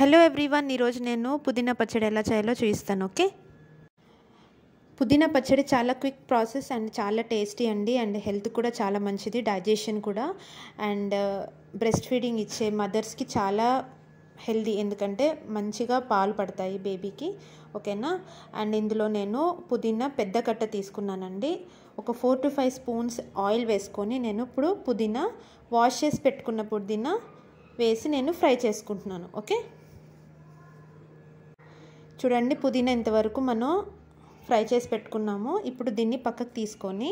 hello everyone ఈరోజు నేను పుదీనా పచ్చడి ఎలా చేయాలో చూపిస్తాను ఓకే పుదీనా పచ్చడి చాలా క్విక్ ప్రాసెస్ అండ్ చాలా టేస్టీ అండి అండ్ హెల్త్ కూడా చాలా మంచిది డైజెషన్ కూడా అండ్ బ్రెస్ట్ ఫీడింగ్ ఇచ్చే మదర్స్కి చాలా హెల్దీ ఎందుకంటే మంచిగా పాలు పడతాయి బేబీకి ఓకేనా అండ్ ఇందులో నేను పుదీనా పెద్ద కట్ట తీసుకున్నానండి ఒక four to five spoons oil వేసుకొని నేను ఇప్పుడు పుదీనా వాష్ చేసి పెట్టుకున్న పుదీనా వేసి నేను ఫ్రై చేసుకుంటున్నాను ఓకే చూడండి పుదీనా ఇంతవరకు మనం ఫ్రై చేసి పెట్టుకున్నాము ఇప్పుడు దీన్ని పక్కకు తీసుకొని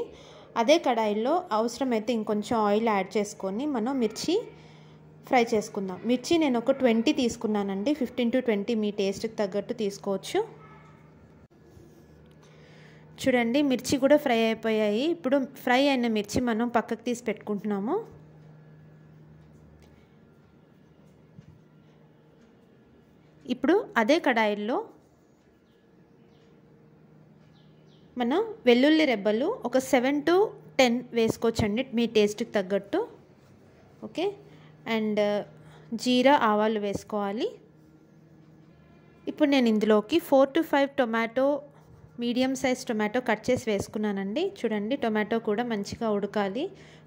అదే కడాయిలో అవసరమైతే ఇంకొంచెం ఆయిల్ యాడ్ చేసుకొని మనం మిర్చి ఫ్రై చేసుకుందాం మిర్చి నేను ఒక ట్వంటీ తీసుకున్నానండి ఫిఫ్టీన్ టు ట్వంటీ మీ టేస్ట్కి తగ్గట్టు తీసుకోవచ్చు చూడండి మిర్చి కూడా ఫ్రై అయిపోయాయి ఇప్పుడు ఫ్రై అయిన మిర్చి మనం పక్కకు తీసి పెట్టుకుంటున్నాము ఇప్పుడు అదే కడాయిల్లో మన వెల్లుల్లి రెబ్బలు ఒక సెవెన్ టు టెన్ వేసుకోవచ్చండి మీ టేస్ట్కి తగ్గట్టు ఓకే అండ్ uh, జీరా ఆవాలు వేసుకోవాలి ఇప్పుడు నేను ఇందులోకి four to five tomato medium size tomato cut చేసి వేసుకున్నానండి చూడండి టొమాటో కూడా మంచిగా ఉడకాలి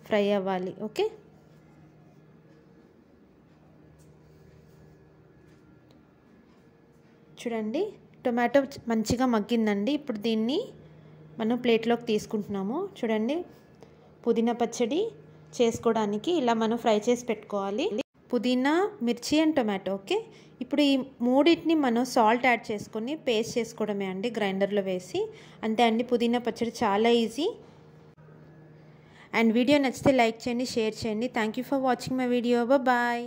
ఫ్రై అవ్వాలి ఓకే చూడండి టొమాటో మంచిగా మగ్గిందండి ఇప్పుడు దీన్ని మనం ప్లేట్లోకి తీసుకుంటున్నాము చూడండి పుదీనా పచ్చడి చేసుకోవడానికి ఇలా మనం ఫ్రై చేసి పెట్టుకోవాలి పుదీనా మిర్చి అండ్ టొమాటో ఓకే ఇప్పుడు ఈ మూడింటిని మనం సాల్ట్ యాడ్ చేసుకొని పేస్ట్ చేసుకోవడమే అండి గ్రైండర్లో వేసి అంతే అండి పుదీనా పచ్చడి చాలా ఈజీ అండ్ వీడియో నచ్చితే లైక్ చేయండి షేర్ చేయండి thank for watching my video bye